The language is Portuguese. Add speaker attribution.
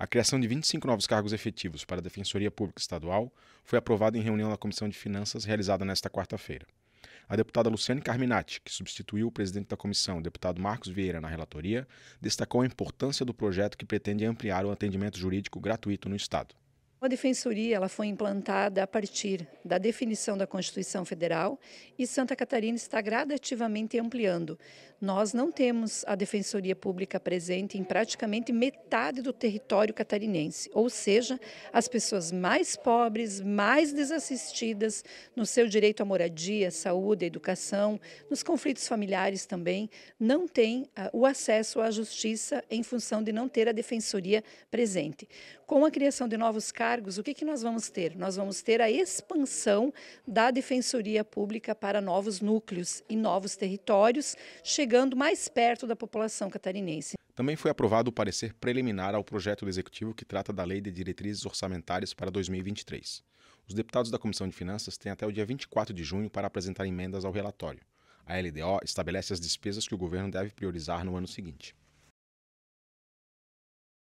Speaker 1: A criação de 25 novos cargos efetivos para a Defensoria Pública Estadual foi aprovada em reunião da Comissão de Finanças realizada nesta quarta-feira. A deputada Luciane Carminati, que substituiu o presidente da comissão, o deputado Marcos Vieira, na relatoria, destacou a importância do projeto que pretende ampliar o atendimento jurídico gratuito no Estado.
Speaker 2: A defensoria ela foi implantada a partir da definição da Constituição Federal e Santa Catarina está gradativamente ampliando. Nós não temos a defensoria pública presente em praticamente metade do território catarinense, ou seja, as pessoas mais pobres, mais desassistidas no seu direito à moradia, saúde, educação, nos conflitos familiares também, não têm ah, o acesso à justiça em função de não ter a defensoria presente. Com a criação de novos casos, cargos, o que, que nós vamos ter? Nós vamos ter a expansão da Defensoria Pública para novos núcleos e novos territórios, chegando mais perto da população catarinense.
Speaker 1: Também foi aprovado o parecer preliminar ao projeto do Executivo que trata da Lei de Diretrizes Orçamentárias para 2023. Os deputados da Comissão de Finanças têm até o dia 24 de junho para apresentar emendas ao relatório. A LDO estabelece as despesas que o governo deve priorizar no ano seguinte.